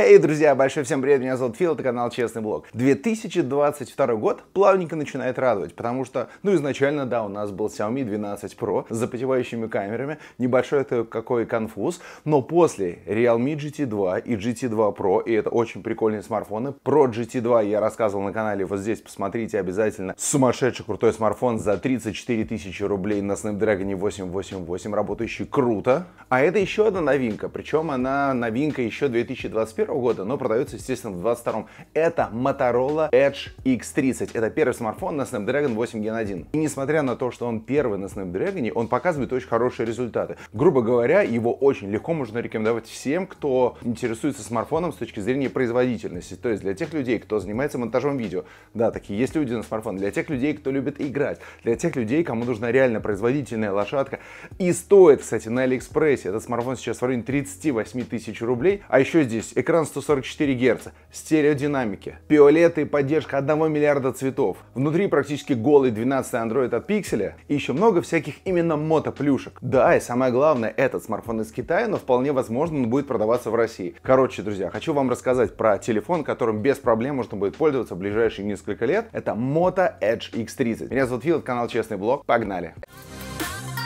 Эй, друзья, большой всем привет, меня зовут Фил, это канал Честный Блог. 2022 год плавненько начинает радовать, потому что, ну, изначально, да, у нас был Xiaomi 12 Pro с запотевающими камерами, небольшой это какой конфуз, но после Realme GT2 и GT2 Pro, и это очень прикольные смартфоны, про GT2 я рассказывал на канале, вот здесь посмотрите обязательно, сумасшедший крутой смартфон за 34 тысячи рублей на Snapdragon 888, работающий круто, а это еще одна новинка, причем она новинка еще 2021 2021 года, но продается, естественно, в 2022. Это Motorola Edge X30. Это первый смартфон на Snapdragon 8 Gen 1. И несмотря на то, что он первый на Snapdragon, он показывает очень хорошие результаты. Грубо говоря, его очень легко можно рекомендовать всем, кто интересуется смартфоном с точки зрения производительности. То есть для тех людей, кто занимается монтажом видео. Да, такие есть люди на смартфон. Для тех людей, кто любит играть. Для тех людей, кому нужна реально производительная лошадка. И стоит, кстати, на Алиэкспрессе этот смартфон сейчас в районе 38 тысяч рублей. А еще здесь экран экран 144 Гц, стереодинамики, пиолеты и поддержка 1 миллиарда цветов. Внутри практически голый 12 Android от пикселя и еще много всяких именно мото-плюшек. Да, и самое главное, этот смартфон из Китая, но вполне возможно он будет продаваться в России. Короче, друзья, хочу вам рассказать про телефон, которым без проблем можно будет пользоваться в ближайшие несколько лет. Это Moto Edge X30. Меня зовут Фил, канал Честный Блог. Погнали! Погнали!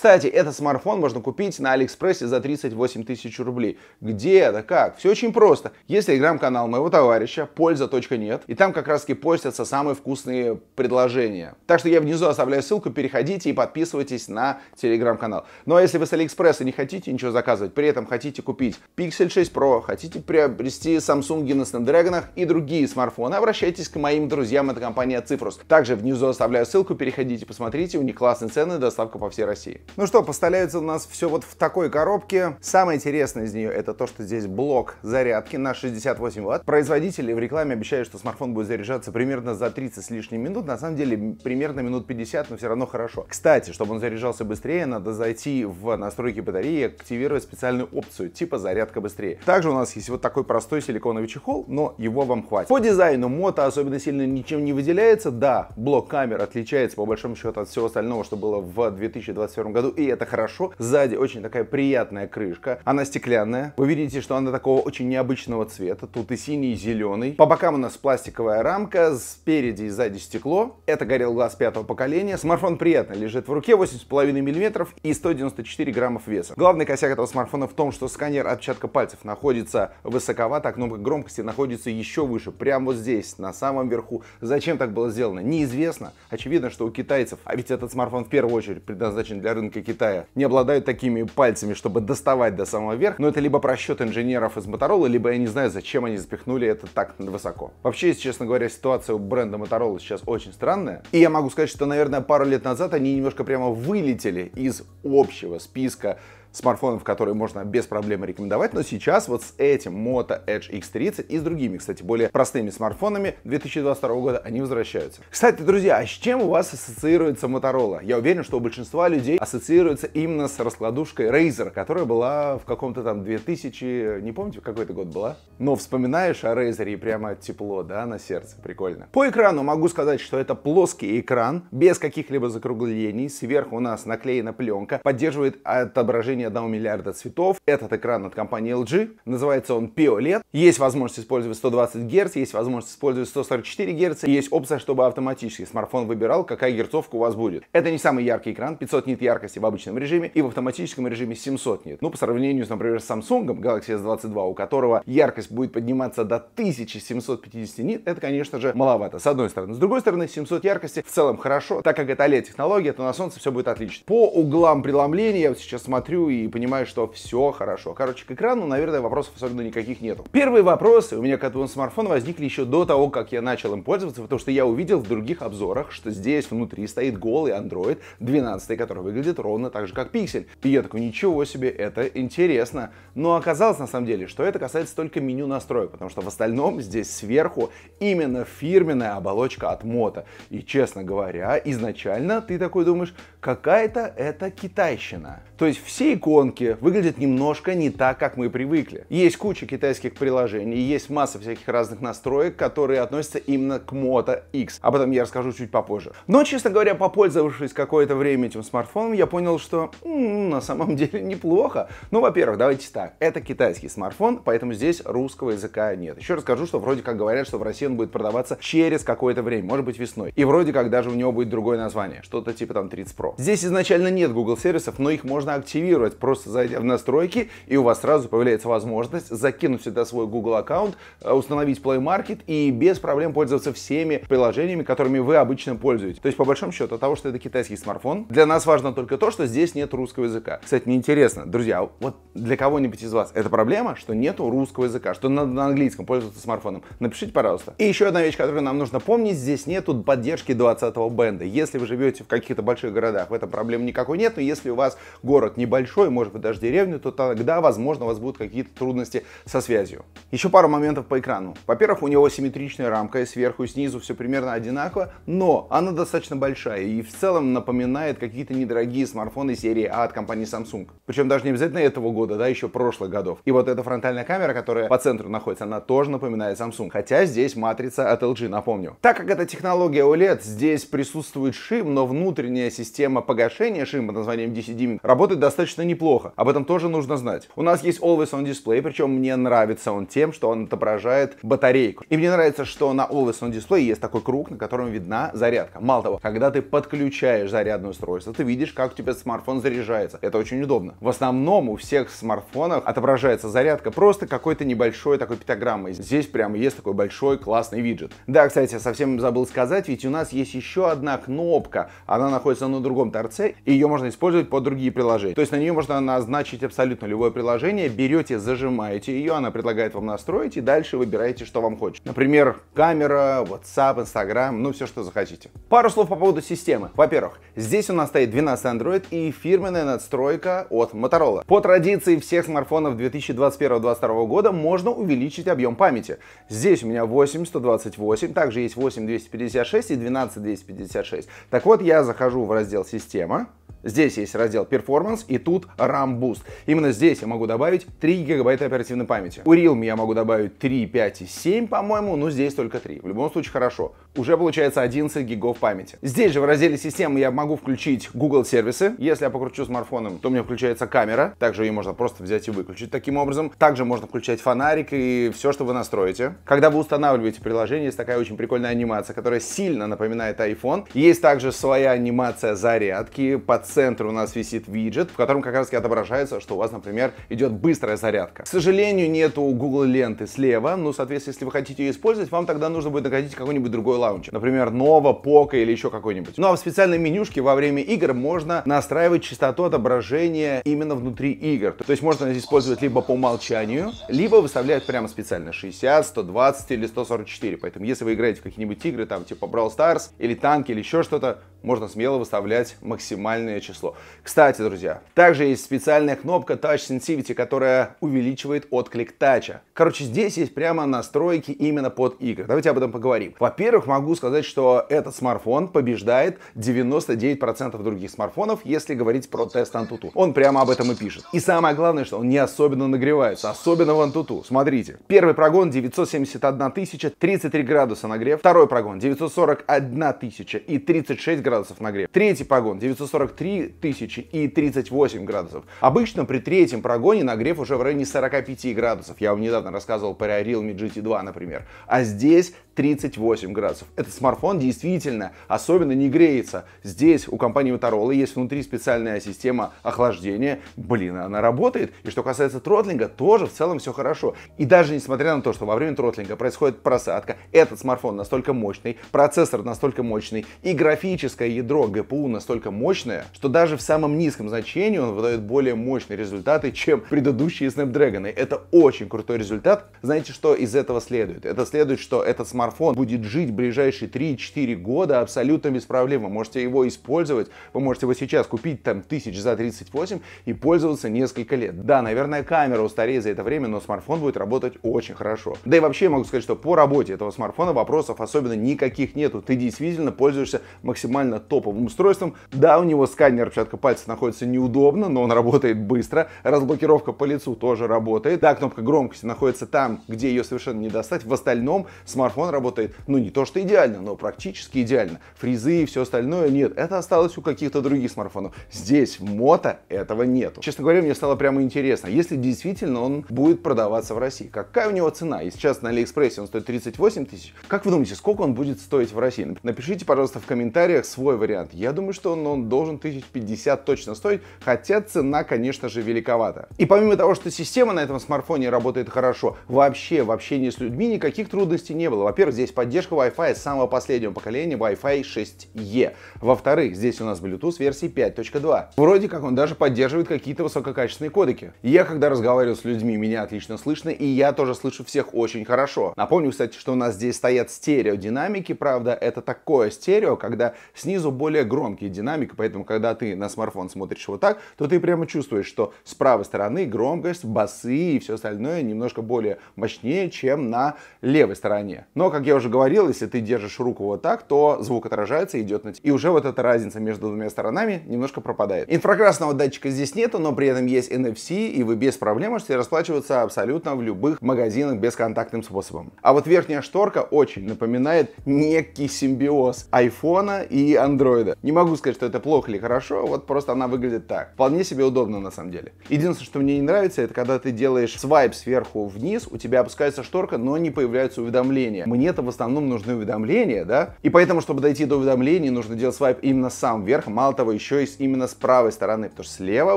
Кстати, этот смартфон можно купить на Алиэкспрессе за 38 тысяч рублей. Где это? Как? Все очень просто. Есть телеграм-канал моего товарища, польза.нет, и там как раз таки постятся самые вкусные предложения. Так что я внизу оставляю ссылку, переходите и подписывайтесь на телеграм-канал. Ну а если вы с Алиэкспресса не хотите ничего заказывать, при этом хотите купить Pixel 6 Pro, хотите приобрести Samsung на Snapdragon и другие смартфоны, обращайтесь к моим друзьям, это компания Цифрус. Также внизу оставляю ссылку, переходите, посмотрите, у них классные цены, доставка по всей России. Ну что, поставляется у нас все вот в такой коробке. Самое интересное из нее это то, что здесь блок зарядки на 68 ватт. Производители в рекламе обещают, что смартфон будет заряжаться примерно за 30 с лишним минут. На самом деле примерно минут 50, но все равно хорошо. Кстати, чтобы он заряжался быстрее, надо зайти в настройки батареи и активировать специальную опцию типа зарядка быстрее. Также у нас есть вот такой простой силиконовый чехол, но его вам хватит. По дизайну мото особенно сильно ничем не выделяется. Да, блок камер отличается по большому счету от всего остального, что было в 2021 году году, и это хорошо. Сзади очень такая приятная крышка, она стеклянная. Вы видите, что она такого очень необычного цвета, тут и синий, и зеленый. По бокам у нас пластиковая рамка, спереди и сзади стекло. Это горел глаз пятого поколения. Смартфон приятно лежит в руке, 8,5 мм и 194 граммов веса. Главный косяк этого смартфона в том, что сканер отпечатка пальцев находится высоковато, а кнопка громкости находится еще выше, прямо вот здесь, на самом верху. Зачем так было сделано, неизвестно. Очевидно, что у китайцев, а ведь этот смартфон в первую очередь предназначен для рынка собственника Китая не обладают такими пальцами, чтобы доставать до самого верха, но это либо просчет инженеров из Motorola, либо я не знаю, зачем они запихнули это так высоко. Вообще, если честно говоря, ситуация у бренда Motorola сейчас очень странная. И я могу сказать, что, наверное, пару лет назад они немножко прямо вылетели из общего списка смартфонов, которые можно без проблем рекомендовать, но сейчас вот с этим Moto Edge X30 и с другими, кстати, более простыми смартфонами 2022 года они возвращаются. Кстати, друзья, а с чем у вас ассоциируется Motorola? Я уверен, что у большинства людей ассоциируется именно с раскладушкой Razer, которая была в каком-то там 2000, не помните, в какой это год была? Но вспоминаешь о Razer и прямо тепло, да, на сердце, прикольно. По экрану могу сказать, что это плоский экран, без каких-либо закруглений, сверху у нас наклеена пленка, поддерживает отображение расположении 1 миллиарда цветов. Этот экран от компании LG, называется он POLED. Есть возможность использовать 120 Гц, есть возможность использовать 144 Гц, и есть опция, чтобы автоматически смартфон выбирал, какая герцовка у вас будет. Это не самый яркий экран, 500 нит яркости в обычном режиме, и в автоматическом режиме 700 нит. Ну, по сравнению, с, например, с Samsung Galaxy S22, у которого яркость будет подниматься до 1750 нит, это, конечно же, маловато, с одной стороны. С другой стороны, 700 яркости в целом хорошо, так как это OLED-технология, то на солнце все будет отлично. По углам преломления, я вот сейчас смотрю, и понимаю, что все хорошо. Короче, к экрану, наверное, вопросов особенно никаких нету. Первые вопросы у меня к этому смартфону возникли еще до того, как я начал им пользоваться, потому что я увидел в других обзорах, что здесь внутри стоит голый Android 12, который выглядит ровно так же, как Пиксель, И я такой, ничего себе, это интересно. Но оказалось, на самом деле, что это касается только меню настроек, потому что в остальном здесь сверху именно фирменная оболочка от Moto. И, честно говоря, изначально ты такой думаешь, какая-то это китайщина. То есть все иконки выглядят немножко не так, как мы привыкли. Есть куча китайских приложений, есть масса всяких разных настроек, которые относятся именно к Moto X. Об этом я расскажу чуть попозже. Но, честно говоря, попользовавшись какое-то время этим смартфоном, я понял, что м-м, на самом деле неплохо. Ну, во-первых, давайте так. Это китайский смартфон, поэтому здесь русского языка нет. Еще расскажу, что вроде как говорят, что в России он будет продаваться через какое-то время, может быть весной. И вроде как даже у него будет другое название, что-то типа там 30 Pro. Здесь изначально нет Google сервисов, но их можно можно активировать, просто зайдя в настройки, и у вас сразу появляется возможность закинуть сюда свой Google аккаунт, э, установить Play Market и без проблем пользоваться всеми приложениями, которыми вы обычно пользуетесь. То есть, по большому счету, от того, что это китайский смартфон, для нас важно только то, что здесь нет русского языка. Кстати, мне интересно, друзья, вот для кого-нибудь из вас это проблема, что нету русского языка, что надо на английском пользоваться смартфоном? Напишите, пожалуйста. И еще одна вещь, которую нам нужно помнить, здесь нету поддержки 20-го бенда. Если вы живете в каких-то больших городах, в этом проблем никакой нет, но если у вас город город небольшой, может быть даже деревню, то тогда, возможно, у вас будут какие-то трудности со связью. Еще пару моментов по экрану. Во-первых, у него симметричная рамка, и сверху и снизу все примерно одинаково, но она достаточно большая и в целом напоминает какие-то недорогие смартфоны серии А от компании Samsung. Причем даже не обязательно этого года, да, еще прошлых годов. И вот эта фронтальная камера, которая по центру находится, она тоже напоминает Samsung, хотя здесь матрица от LG, напомню. Так как это технология OLED, здесь присутствует шим, но внутренняя система погашения шима под названием DC-dimming работает работает достаточно неплохо. Об этом тоже нужно знать. У нас есть Always On Display, причем мне нравится он тем, что он отображает батарейку. И мне нравится, что на Always On Display есть такой круг, на котором видна зарядка. Мало того, когда ты подключаешь зарядное устройство, ты видишь, как у тебя смартфон заряжается. Это очень удобно. В основном у всех смартфонов отображается зарядка просто какой-то небольшой такой пиктограммой. Здесь прямо есть такой большой классный виджет. Да, кстати, совсем забыл сказать, ведь у нас есть еще одна кнопка. Она находится на другом торце, и ее можно использовать под другие приложения приложение. То есть на нее можно назначить абсолютно любое приложение, берете, зажимаете ее, она предлагает вам настроить и дальше выбираете, что вам хочется. Например, камера, WhatsApp, Instagram, ну все, что захотите. Пару слов по поводу системы. Во-первых, здесь у нас стоит 12 Android и фирменная надстройка от Motorola. По традиции всех смартфонов 2021-2022 года можно увеличить объем памяти. Здесь у меня 8 128, также есть 8 256 и 12 256. Так вот, я захожу в раздел «Система», Здесь есть раздел Performance и тут RAM Boost. Именно здесь я могу добавить 3 гигабайта оперативной памяти. У Realme я могу добавить 3, 5 и 7, по-моему, но здесь только 3. В любом случае хорошо. Уже получается 11 гигов памяти. Здесь же в разделе системы я могу включить Google сервисы. Если я покручу смартфоном, то у меня включается камера. Также ее можно просто взять и выключить таким образом. Также можно включать фонарик и все, что вы настроите. Когда вы устанавливаете приложение, есть такая очень прикольная анимация, которая сильно напоминает iPhone. Есть также своя анимация зарядки, под центре у нас висит виджет, в котором как раз таки отображается, что у вас, например, идет быстрая зарядка. К сожалению, нету Google ленты слева, но соответственно, если вы хотите ее использовать, вам тогда нужно будет находить какой-нибудь другой лаунчер. Например, Nova, Poco или еще какой-нибудь. Ну, а в специальной менюшке во время игр можно настраивать частоту отображения именно внутри игр. То есть можно использовать либо по умолчанию, либо выставлять прямо специально 60, 120 или 144. Поэтому если вы играете в какие-нибудь игры, там типа Brawl Stars или танки или еще что-то, можно смело выставлять максимальное число. Кстати, друзья, также есть специальная кнопка Touch Sensitivity, которая увеличивает отклик тача. Короче, здесь есть прямо настройки именно под игры. Давайте об этом поговорим. Во-первых, могу сказать, что этот смартфон побеждает 99% других смартфонов, если говорить про тест Antutu. Он прямо об этом и пишет. И самое главное, что он не особенно нагревается, особенно в Antutu. Смотрите, первый прогон 971 тысяча, 33 градуса нагрев, второй прогон 941 тысяча и 36 градусов градусов нагрева. Третий погон 943 тысячи и 38 градусов. Обычно при третьем прогоне нагрев уже в районе 45 градусов. Я вам недавно рассказывал про Realme GT2, например. А здесь 38 градусов. Этот смартфон действительно особенно не греется. Здесь у компании Motorola есть внутри специальная система охлаждения. Блин, она работает. И что касается тротлинга, тоже в целом все хорошо. И даже несмотря на то, что во время тротлинга происходит просадка, этот смартфон настолько мощный, процессор настолько мощный и графическое ядро GPU настолько мощное, что даже в самом низком значении он выдает более мощные результаты, чем предыдущие Snapdragon. Это очень крутой результат. Знаете, что из этого следует? Это следует, что этот смартфон смартфон будет жить ближайшие 3-4 года абсолютно без проблем. Вы можете его использовать, вы можете его сейчас купить там тысяч за 38 и пользоваться несколько лет. Да, наверное, камера устареет за это время, но смартфон будет работать очень хорошо. Да и вообще я могу сказать, что по работе этого смартфона вопросов особенно никаких нету. Ты действительно пользуешься максимально топовым устройством. Да, у него сканер отпечатка пальцев находится неудобно, но он работает быстро. Разблокировка по лицу тоже работает. Да, кнопка громкости находится там, где ее совершенно не достать. В остальном смартфон работает, ну не то что идеально, но практически идеально. Фрезы и все остальное нет. Это осталось у каких-то других смартфонов. Здесь в мото этого нету. Честно говоря, мне стало прямо интересно, если действительно он будет продаваться в России, какая у него цена? И сейчас на Алиэкспрессе он стоит 38 тысяч. Как вы думаете, сколько он будет стоить в России? Напишите, пожалуйста, в комментариях свой вариант. Я думаю, что он, он должен 1050 точно стоить, хотя цена, конечно же, великовата. И помимо того, что система на этом смартфоне работает хорошо, вообще вообще общении с людьми никаких трудностей не было. Во во-первых, здесь поддержка Wi-Fi самого последнего поколения Wi-Fi 6E. Во-вторых, здесь у нас Bluetooth версии 5.2. Вроде как он даже поддерживает какие-то высококачественные кодеки. Я когда разговариваю с людьми, меня отлично слышно, и я тоже слышу всех очень хорошо. Напомню, кстати, что у нас здесь стоят стереодинамики, правда, это такое стерео, когда снизу более громкие динамики, поэтому когда ты на смартфон смотришь вот так, то ты прямо чувствуешь, что с правой стороны громкость, басы и все остальное немножко более мощнее, чем на левой стороне. Но как я уже говорил, если ты держишь руку вот так, то звук отражается и идет на тебя. И уже вот эта разница между двумя сторонами немножко пропадает. Инфракрасного датчика здесь нету, но при этом есть NFC, и вы без проблем можете расплачиваться абсолютно в любых магазинах бесконтактным способом. А вот верхняя шторка очень напоминает некий симбиоз айфона и андроида. Не могу сказать, что это плохо или хорошо, вот просто она выглядит так. Вполне себе удобно на самом деле. Единственное, что мне не нравится, это когда ты делаешь свайп сверху вниз, у тебя опускается шторка, но не появляются уведомления. Мы мне-то а в основном нужны уведомления, да? И поэтому, чтобы дойти до уведомлений, нужно делать свайп именно сам вверх, мало того, еще и именно с правой стороны, потому что слева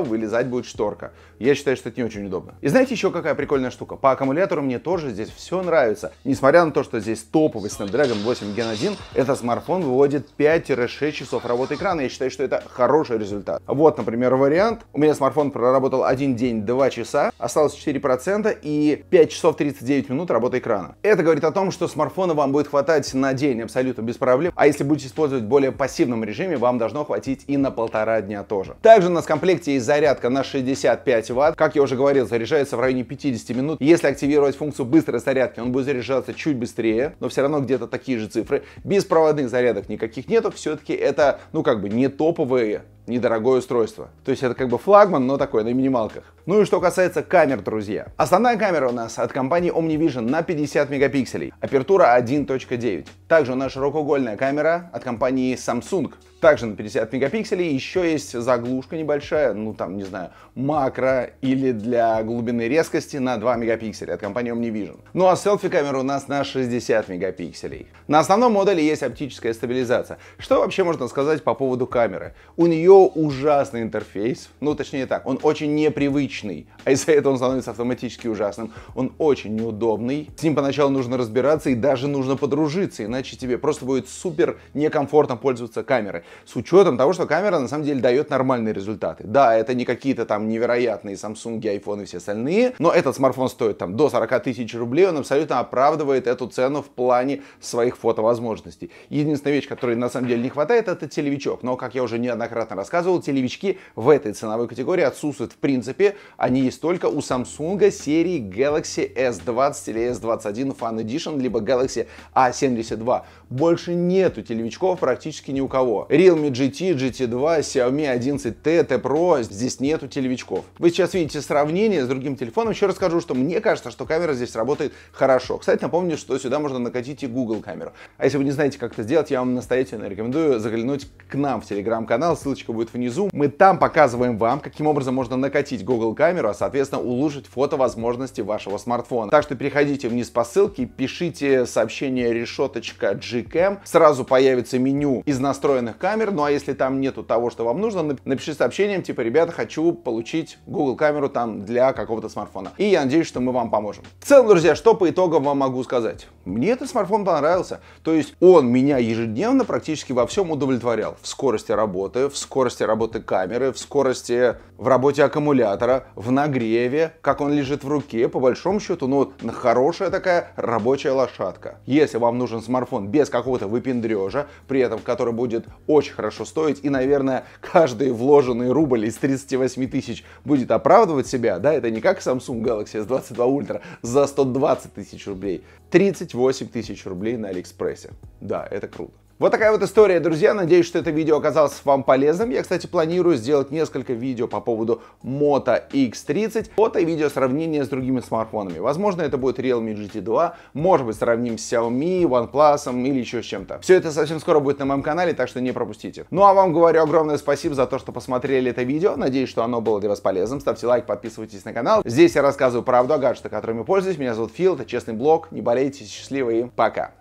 вылезать будет шторка. Я считаю, что это не очень удобно. И знаете еще какая прикольная штука? По аккумулятору мне тоже здесь все нравится. Несмотря на то, что здесь топовый Snapdragon 8 Gen 1, этот смартфон выводит 5-6 часов работы экрана. Я считаю, что это хороший результат. Вот, например, вариант. У меня смартфон проработал один день 2 часа, осталось 4% и 5 часов 39 минут работы экрана. Это говорит о том, что смартфон микрофона вам будет хватать на день абсолютно без проблем, а если будете использовать в более пассивном режиме, вам должно хватить и на полтора дня тоже. Также у нас в комплекте есть зарядка на 65 ватт, как я уже говорил, заряжается в районе 50 минут. Если активировать функцию быстрой зарядки, он будет заряжаться чуть быстрее, но все равно где-то такие же цифры. Беспроводных зарядок никаких нету, все-таки это, ну как бы, не топовые недорогое устройство. То есть это как бы флагман, но такой, на минималках. Ну и что касается камер, друзья. Основная камера у нас от компании OmniVision на 50 мегапикселей, апертура 1.9. Также у нас широкоугольная камера от компании Samsung также на 50 мегапикселей еще есть заглушка небольшая, ну там, не знаю, макро или для глубины резкости на 2 мегапикселя от компании OmniVision. Ну а селфи-камера у нас на 60 мегапикселей. На основном модели есть оптическая стабилизация. Что вообще можно сказать по поводу камеры? У нее ужасный интерфейс, ну точнее так, он очень непривычный, а из-за этого он становится автоматически ужасным. Он очень неудобный, с ним поначалу нужно разбираться и даже нужно подружиться, иначе тебе просто будет супер некомфортно пользоваться камерой с учетом того, что камера на самом деле дает нормальные результаты. Да, это не какие-то там невероятные Samsung, iPhone и все остальные, но этот смартфон стоит там до 40 тысяч рублей, он абсолютно оправдывает эту цену в плане своих фотовозможностей. Единственная вещь, которой на самом деле не хватает, это телевичок. Но, как я уже неоднократно рассказывал, телевички в этой ценовой категории отсутствуют в принципе. Они есть только у Samsung серии Galaxy S20 или S21 Fan Edition, либо Galaxy A72. Больше нету телевичков практически ни у кого. Realme GT, GT2, Xiaomi 11T, T Pro, здесь нету телевичков. Вы сейчас видите сравнение с другим телефоном. Еще расскажу, что мне кажется, что камера здесь работает хорошо. Кстати, напомню, что сюда можно накатить и Google камеру. А если вы не знаете, как это сделать, я вам настоятельно рекомендую заглянуть к нам в телеграм-канал, ссылочка будет внизу. Мы там показываем вам, каким образом можно накатить Google камеру, а соответственно улучшить фото возможности вашего смартфона. Так что переходите вниз по ссылке, пишите сообщение решеточка GCam, сразу появится меню из настроенных камер. Ну а если там нету того, что вам нужно, напиши сообщением, типа, ребята, хочу получить Google камеру там для какого-то смартфона. И я надеюсь, что мы вам поможем. В целом, друзья, что по итогам вам могу сказать? Мне этот смартфон понравился. То есть он меня ежедневно практически во всем удовлетворял. В скорости работы, в скорости работы камеры, в скорости в работе аккумулятора, в нагреве, как он лежит в руке. По большому счету, ну, хорошая такая рабочая лошадка. Если вам нужен смартфон без какого-то выпендрежа, при этом который будет очень хорошо стоить, и, наверное, каждый вложенный рубль из 38 тысяч будет оправдывать себя, да, это не как Samsung Galaxy S22 Ultra за 120 тысяч рублей, 38 тысяч рублей на Алиэкспрессе. Да, это круто. Вот такая вот история, друзья. Надеюсь, что это видео оказалось вам полезным. Я, кстати, планирую сделать несколько видео по поводу Moto X30. Фото и видео сравнение с другими смартфонами. Возможно, это будет Realme GT2. Может быть, сравним с Xiaomi, OnePlus или еще с чем-то. Все это совсем скоро будет на моем канале, так что не пропустите. Ну а вам говорю огромное спасибо за то, что посмотрели это видео. Надеюсь, что оно было для вас полезным. Ставьте лайк, подписывайтесь на канал. Здесь я рассказываю правду о гаджетах, которыми пользуюсь. Меня зовут Фил, это Честный Блог. Не болейте, счастливы и пока.